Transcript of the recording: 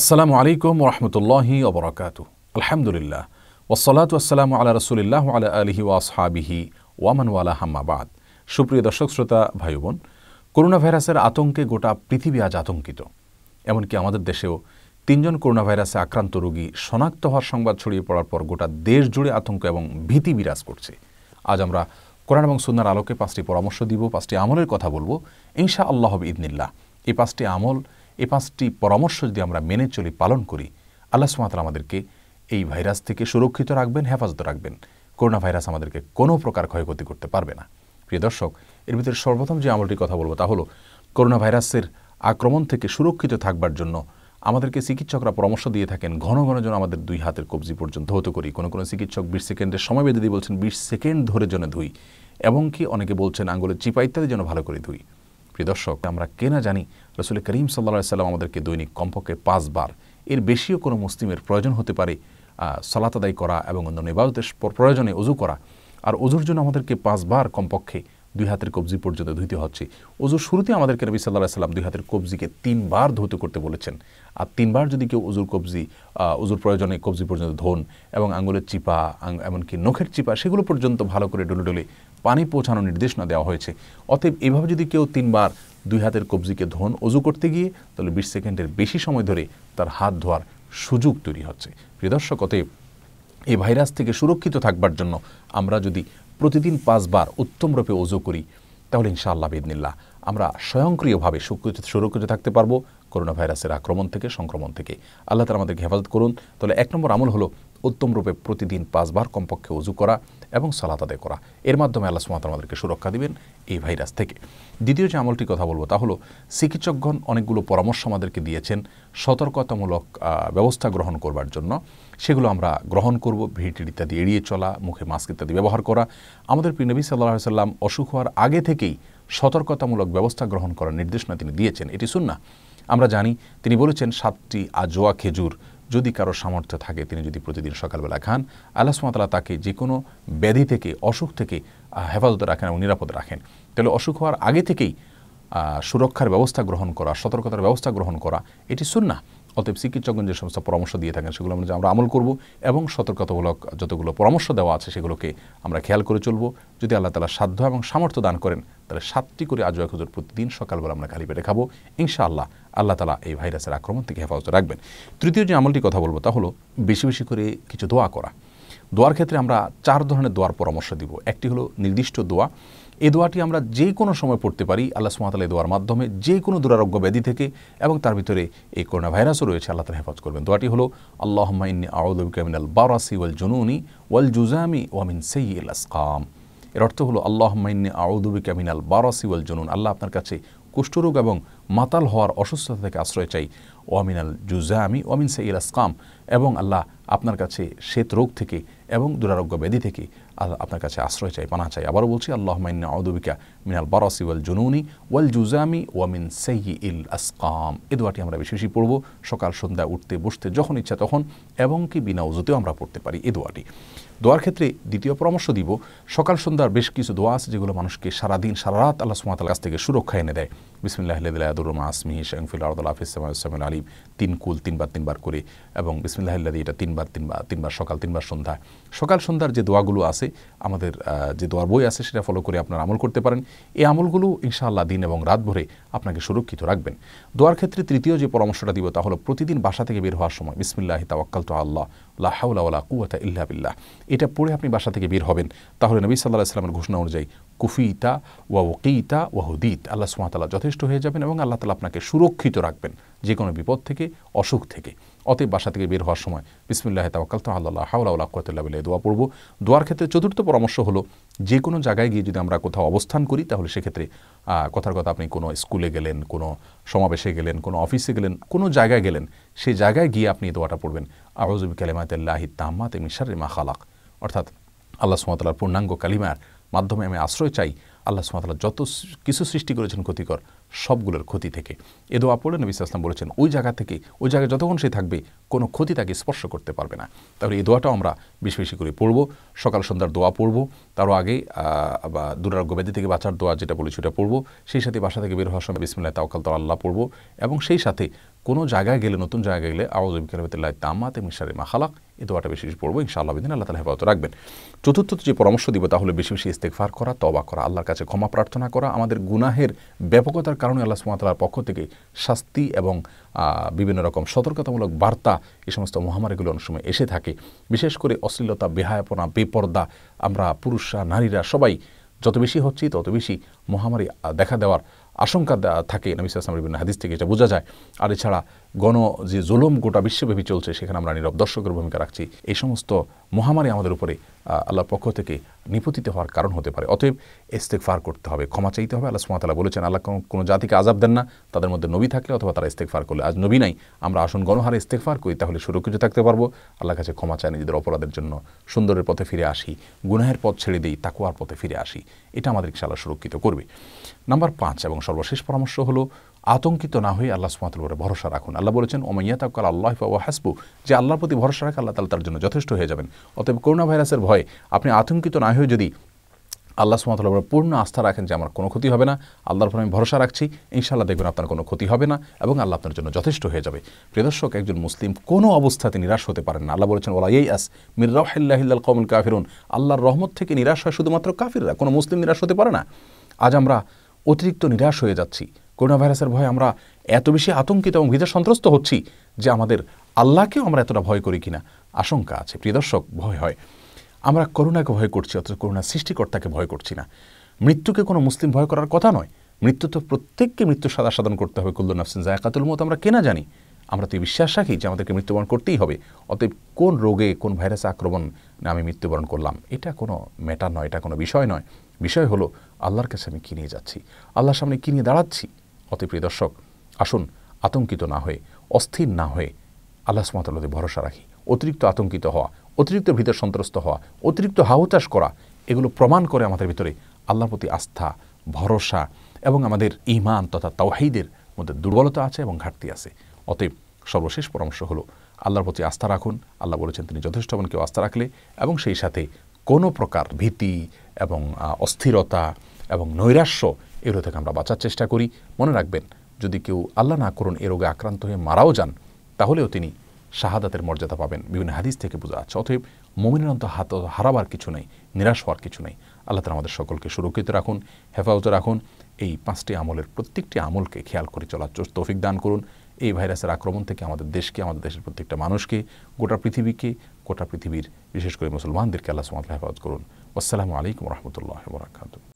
আসসালামু আলাইকুম রহমতুল্লাহি ওবরাকাত আলহামদুলিল্লাহ ওসলাত আসসালামু আল্লাহ রসুলিল্লাহ আলা আলহি ওয়াসহাবিহি ওয়ামানওয়ালা হাম্মাবাদ সুপ্রিয় দর্শক শ্রোতা ভাই বোন করোনা ভাইরাসের আতঙ্কে গোটা পৃথিবী আজ আতঙ্কিত এমনকি আমাদের দেশেও তিনজন করোনা ভাইরাসে আক্রান্ত রোগী শনাক্ত হওয়ার সংবাদ ছড়িয়ে পড়ার পর গোটা দেশ জুড়ে আতঙ্ক এবং ভীতি বিরাজ করছে আজ আমরা কোরআন এবং সুন্নার আলোকে পাঁচটি পরামর্শ দিব পাঁচটি আমলের কথা বলবো ইনশা আল্লাহ ইদনিল্লাহ এই পাঁচটি আমল এই পাঁচটি পরামর্শ যদি আমরা মেনে চলি পালন করি আল্লাহ সুমাতাল আমাদেরকে এই ভাইরাস থেকে সুরক্ষিত রাখবেন হেফাজত রাখবেন করোনা ভাইরাস আমাদেরকে কোনো প্রকার ক্ষয়ক্ষতি করতে পারবে না প্রিয় দর্শক এর ভিতরে সর্বপ্রথম যে আমলটি কথা বলবো তা হলো করোনা ভাইরাসের আক্রমণ থেকে সুরক্ষিত থাকবার জন্য আমাদেরকে চিকিৎসকরা পরামর্শ দিয়ে থাকেন ঘন ঘন যেন আমাদের দুই হাতের কবজি পর্যন্ত ধৌত করি কোনো কোনো চিকিৎসক বিশ সেকেন্ডের সময় বেঁধে দিয়ে বলছেন বিশ সেকেন্ড ধরে যেন ধুই এবং কি অনেকে বলছেন আঙুলের চিপা ইত্যাদি যেন ভালো করে ধুই প্রিয় দর্শক আমরা কেনা জানি রসুল করিম সাল্লা সাল্লাম আমাদেরকে দৈনিক কমপক্ষে পাঁচবার এর বেশিও কোনো মুসলিমের প্রয়োজন হতে পারে সালাত আদায় করা এবং অন্য নেবাজদের প্রয়োজনে উজু করা আর অজুর জন্য আমাদেরকে পাঁচবার কমপক্ষে দুই হাতের কবজি পর্যন্ত ধুইতে হচ্ছে অজুর শুরুতে আমাদেরকে রবি সাল্লাহ সাল্লাম দুই হাতের কবজিকে তিনবার ধুতে করতে বলেছেন আর তিনবার যদি কেউ অজুর কবজি অজুর প্রয়োজনে কবজি পর্যন্ত ধোন এবং আঙুলের চিপা এমনকি নখের চিপা সেগুলো পর্যন্ত ভালো করে ডলে ডলে পানি পৌঁছানোর নির্দেশনা দেওয়া হয়েছে অতএব এভাবে যদি কেউ তিনবার দুই হাতের কবজিকে ধোন অজু করতে গিয়ে তাহলে বিশ সেকেন্ডের বেশি সময় ধরে তার হাত ধোয়ার সুযোগ তৈরি হচ্ছে প্রিয় দর্শক অতএব এই ভাইরাস থেকে সুরক্ষিত থাকবার জন্য আমরা যদি প্রতিদিন পাঁচবার উত্তমরূপে অজু করি তাহলে ইনশাআল্লাহ বেদনিল্লা আমরা স্বয়ংক্রিয়ভাবে সুরক্ষিত সুরক্ষিত থাকতে পারবো করোনা ভাইরাসের আক্রমণ থেকে সংক্রমণ থেকে আল্লাহ তারা আমাদেরকে হেফাজত করুন তাহলে এক নম্বর আমল হলো উত্তমরূপে প্রতিদিন পাঁচবার কমপক্ষে উজু করা এবং সালাত আদায় করা এর মাধ্যমে আল্লাহ সুমাত আমাদেরকে সুরক্ষা দিবেন এই ভাইরাস থেকে দ্বিতীয় যে আমলটি কথা বলবো তা হলো চিকিৎসকগণ অনেকগুলো পরামর্শ আমাদেরকে দিয়েছেন সতর্কতামূলক ব্যবস্থা গ্রহণ করবার জন্য সেগুলো আমরা গ্রহণ করব ভিড় ইত্যাদি এড়িয়ে চলা মুখে মাস্ক ইত্যাদি ব্যবহার করা আমাদের প্রিনবী সাল্লাহ সাল্লাম অসুখ হওয়ার আগে থেকেই সতর্কতামূলক ব্যবস্থা গ্রহণ করার নির্দেশনা তিনি দিয়েছেন এটি শুননা না আমরা জানি তিনি বলেছেন সাতটি আজোয়া খেজুর যদি কারো সামর্থ্য থাকে তিনি যদি প্রতিদিন সকালবেলা খান আল্লাহ সুমাতালা তাকে যে কোনো ব্যাধি থেকে অসুখ থেকে হেফাজত রাখেন এবং নিরাপদ রাখেন তাহলে অসুখ হওয়ার আগে থেকেই সুরক্ষার ব্যবস্থা গ্রহণ করা সতর্কতার ব্যবস্থা গ্রহণ করা এটি সুন্না অতএব চিকিৎসকগণ যে সমস্ত পরামর্শ দিয়ে থাকেন সেগুলো আমরা আমরা আমল করব এবং সতর্কতামূলক যতগুলো পরামর্শ দেওয়া আছে সেগুলোকে আমরা খেয়াল করে চলব যদি আল্লাহ তালা সাধ্য এবং সামর্থ্য দান করেন তাহলে সাতটি করে আজোয়া খুজুর প্রতিদিন সকালবেলা আমরা খালি পেটে খাবো ইনশাআল্লাহ আল্লাহ তালা এই ভাইরাসের আক্রমণ থেকে হেফাজত রাখবেন তৃতীয় যে আমলটি কথা বলবো তা হলো বেশি বেশি করে কিছু দোয়া করা দোয়ার ক্ষেত্রে আমরা চার ধরনের দোয়ার পরামর্শ দিব একটি হলো নির্দিষ্ট দোয়া এ দোয়াটি আমরা যে কোনো সময় পড়তে পারি আল্লাহ সুমাতাল দোয়ার মাধ্যমে যে কোনো দুরারোগ্য ব্যাধি থেকে এবং তার ভিতরে এই করোনা ভাইরাসও রয়েছে আল্লাহ তালা হেফাজ করবেন দোয়াটি হলো আল্লাহ ইন্নি আউদিনাল বারাসি ওয়াল জুনুনি ওয়াল জুজামি ওয়ামিন সেই আসকাম এর অর্থ হলো আল্লাহ মাইন্নি আউদুবি ক্যামিনাল বারাসি ওয়াল জুনুন আল্লাহ আপনার কাছে কুষ্ঠরোগ এবং মাতাল হওয়ার অসুস্থতা থেকে আশ্রয় চাই ওয়ামিনাল জুজামি ওয়ামিন সঈল আসকাম এবং আল্লাহ আপনার কাছে শ্বেত রোগ থেকে এবং দুরারোগ্য ব্যাধি থেকে আপনার কাছে আশ্রয় চাই পানা চাই আবারও বলছি আল্লাহ মাইন অদবিকা মিনাল বারাসি ওয়াল জুনুনি ওয়াল জুজামি ওয়ামিন সেই ইল আসকাম এ দোয়াটি আমরা বিশেষই পড়ব সকাল সন্ধ্যা উঠতে বসতে যখন ইচ্ছা তখন এবং কি বিনা উজুতেও আমরা পড়তে পারি এ দোয়াটি দোয়ার ক্ষেত্রে দ্বিতীয় পরামর্শ দিব সকাল সন্ধ্যার বেশ কিছু দোয়া আছে যেগুলো মানুষকে সারাদিন সারা রাত আল্লাহ সুমাতাল কাছ থেকে সুরক্ষা এনে দেয় বিসমিল্লাহ আদুরমা আসমি শংফিল আরদুল হাফিজামের আলিম তিন কুল তিনবার তিনবার করে এবং বিসমিল্লাহ এটা তিনবার তিনবার তিনবার সকাল তিনবার সন্ধ্যা সকাল সন্ধ্যার যে দোয়াগুলো আছে আমাদের যে দোয়ার বই আছে সেটা ফলো করে আপনার আমল করতে পারেন এই আমলগুলো ইনশাআল্লাহ দিন এবং রাত ভরে আপনাকে সুরক্ষিত রাখবেন দোয়ার ক্ষেত্রে তৃতীয় যে পরামর্শটা দিব তা হলো প্রতিদিন বাসা থেকে বের হওয়ার সময় বিসমিল্লাহ তাওয়াক্কাল তো আল্লাহ লাহাউলা কুয়াতা ইল্লা বিল্লাহ এটা পড়ে আপনি বাসা থেকে বের হবেন তাহলে নবী সাল্লাহ ইসলামের ঘোষণা অনুযায়ী কুফিতা ওয়া ওকিতা ওয়া হুদিত আল্লাহ সুমাতাল্লাহ যথেষ্ট হয়ে যাবেন এবং আল্লাহ তালা আপনাকে সুরক্ষিত রাখবেন যে কোনো বিপদ থেকে অসুখ থেকে অতএব বাসা থেকে বের হওয়ার সময় বিসমুল্লাহ তাওয়াকাল হাওলা হাউলাউল্লাহ কতুল্লাহ বিল্লাহ দোয়া পড়ব দোয়ার ক্ষেত্রে চতুর্থ পরামর্শ হলো যে কোনো জায়গায় গিয়ে যদি আমরা কোথাও অবস্থান করি তাহলে সেক্ষেত্রে কথার কথা আপনি কোনো স্কুলে গেলেন কোনো সমাবেশে গেলেন কোনো অফিসে গেলেন কোনো জায়গায় গেলেন সেই জায়গায় গিয়ে আপনি দোয়াটা পড়বেন আওয়াজুব কালেমাত আল্লাহি তাহমাত মিশার মা খালাক অর্থাৎ আল্লাহ সুমাতালার পূর্ণাঙ্গ কালিমার মাধ্যমে আমি আশ্রয় চাই আল্লাহ সুমাতালা যত কিছু সৃষ্টি করেছেন ক্ষতিকর সবগুলোর ক্ষতি থেকে এ দোয়া পড়ে নবী ইসলাম বলেছেন ওই জায়গা থেকে ওই জায়গায় যতক্ষণ সে থাকবে কোনো ক্ষতি তাকে স্পর্শ করতে পারবে না তাহলে এই দোয়াটাও আমরা বেশি বেশি করে পড়ব সকাল সন্ধ্যার দোয়া পড়ব তারও আগে বা দুরারোগ্য ব্যাধি থেকে বাঁচার দোয়া যেটা বলেছি ওটা পড়ব সেই সাথে বাসা থেকে বের হওয়ার সময় বিসমিল্লাহ তাওকাল তো আল্লাহ পড়ব এবং সেই সাথে কোনো জায়গায় গেলে নতুন জায়গায় গেলে আওয়াজ বিকালাবিতুল্লাহ তামাতে মিশারে মাখালাক এ দোয়াটা বেশি পড়বো ইনশাআল্লাহ বিদিন আল্লাহ তালা হেফাজত রাখবেন চতুর্থ যে পরামর্শ দিব তাহলে বেশি বেশি ইস্তেকফার করা তবা করা আল্লাহর কাছে ক্ষমা প্রার্থনা করা আমাদের গুনাহের ব্যাপকতার কারণে আল্লাহ সুমাতার পক্ষ থেকে শাস্তি এবং বিভিন্ন রকম সতর্কতামূলক বার্তা এই সমস্ত মহামারীগুলো অনেক সময় এসে থাকে বিশেষ করে অশ্লীলতা বেহায়াপনা বেপর্দা আমরা পুরুষরা নারীরা সবাই যত বেশি হচ্ছি তত বেশি মহামারী দেখা দেওয়ার আশঙ্কা থাকে নবী সাল্লামের বিভিন্ন হাদিস থেকে এটা বোঝা যায় আর এছাড়া গণ যে জুলুম গোটা বিশ্বব্যাপী চলছে সেখানে আমরা নীরব দর্শকের ভূমিকা রাখছি এই সমস্ত মহামারী আমাদের উপরে আল্লাহর পক্ষ থেকে নিপতিত হওয়ার কারণ হতে পারে অতএব ফার করতে হবে ক্ষমা চাইতে হবে আল্লাহ সুমাতালা বলেছেন আল্লাহ কোনো জাতিকে আজাব দেন না তাদের মধ্যে নবী থাকলে অথবা তারা ফার করলে আজ নবী নাই আমরা আসন গণহারে ফার করি তাহলে সুরক্ষিত থাকতে পারবো আল্লাহ কাছে ক্ষমা চাই নিজেদের অপরাধের জন্য সুন্দরের পথে ফিরে আসি গুনাহের পথ ছেড়ে দিই তাকুয়ার পথে ফিরে আসি এটা আমাদের আল্লাহ সুরক্ষিত করবে নাম্বার পাঁচ এবং সর্বশেষ পরামর্শ হলো আতঙ্কিত না হয়ে আল্লাহ সুমাতুল উপরে ভরসা রাখুন আল্লাহ বলেছেন ওমাইয়া তাকাল আল্লাহ ও হাসবু যে আল্লাহর প্রতি ভরসা রাখা আল্লাহ তালা তার জন্য যথেষ্ট হয়ে যাবেন অতএব করোনা ভাইরাসের ভয়ে আপনি আতঙ্কিত না হয়ে যদি আল্লাহ সুমাতুল উপর পূর্ণ আস্থা রাখেন যে আমার কোনো ক্ষতি হবে না আল্লাহর ফলে আমি ভরসা রাখছি ইনশাআল্লাহ দেখবেন আপনার কোনো ক্ষতি হবে না এবং আল্লাহ আপনার জন্য যথেষ্ট হয়ে যাবে প্রিয়দর্শক একজন মুসলিম কোনো অবস্থাতে নিরাশ হতে পারেন না আল্লাহ বলেছেন ওলা এই আস মির রাহিল্লাহিল্লাল কমল কাফিরুন আল্লাহর রহমত থেকে নিরাশ হয় শুধুমাত্র কাফিররা কোনো মুসলিম নিরাশ হতে পারে না আজ আমরা অতিরিক্ত নিরাশ হয়ে যাচ্ছি করোনা ভাইরাসের ভয়ে আমরা এত বেশি আতঙ্কিত এবং ভীত সন্ত্রস্ত হচ্ছি যে আমাদের আল্লাহকেও আমরা এতটা ভয় করি কিনা আশঙ্কা আছে প্রিয় দর্শক ভয় হয় আমরা করোনাকে ভয় করছি অথচ করোনা সৃষ্টিকর্তাকে ভয় করছি না মৃত্যুকে কোনো মুসলিম ভয় করার কথা নয় মৃত্যু তো প্রত্যেককে মৃত্যু সাদা সাধন করতে হবে কুল্লু নাফসিন জায়কাতুল মত আমরা কেনা জানি আমরা তো বিশ্বাস রাখি যে আমাদেরকে মৃত্যুবরণ করতেই হবে অতএব কোন রোগে কোন ভাইরাসে আক্রমণ না আমি মৃত্যুবরণ করলাম এটা কোনো ম্যাটার নয় এটা কোনো বিষয় নয় বিষয় হলো আল্লাহর কাছে আমি কিনিয়ে নিয়ে যাচ্ছি আল্লাহর সামনে কিনিয়ে দাঁড়াচ্ছি অতিপ্রিয় দর্শক আসুন আতঙ্কিত না হয়ে অস্থির না হয়ে আল্লাহ সুমাতাল্লাতে ভরসা রাখি অতিরিক্ত আতঙ্কিত হওয়া অতিরিক্ত ভিতর সন্ত্রস্ত হওয়া অতিরিক্ত হাউচাষ করা এগুলো প্রমাণ করে আমাদের ভিতরে আল্লাহর প্রতি আস্থা ভরসা এবং আমাদের ইমান তথা তাওহাইদের মধ্যে দুর্বলতা আছে এবং ঘাটতি আছে অতএব সর্বশেষ পরামর্শ হলো আল্লাহর প্রতি আস্থা রাখুন আল্লাহ বলেছেন তিনি যথেষ্ট এমন কেউ আস্থা রাখলে এবং সেই সাথে কোনো প্রকার ভীতি এবং অস্থিরতা এবং নৈরাশ্য এগুলো থেকে আমরা বাঁচার চেষ্টা করি মনে রাখবেন যদি কেউ আল্লাহ না করুন এ রোগে আক্রান্ত হয়ে মারাও যান তাহলেও তিনি শাহাদাতের মর্যাদা পাবেন বিভিন্ন হাদিস থেকে বোঝা আছে অতএব মোমিনের অন্ত হাত হারাবার কিছু নেই নিরাশ হওয়ার কিছু নেই আল্লাহ তালা আমাদের সকলকে সুরক্ষিত রাখুন হেফাজত রাখুন এই পাঁচটি আমলের প্রত্যেকটি আমলকে খেয়াল করে চলার তৌফিক দান করুন এই ভাইরাসের আক্রমণ থেকে আমাদের দেশকে আমাদের দেশের প্রত্যেকটা মানুষকে গোটা পৃথিবীকে গোটা পৃথিবীর বিশেষ করে মুসলমানদেরকে আল্লাহ সুমাত হেফাজত করুন আসসালামু আলাইকুম রহমতুল্লাহ বরাকাতুহ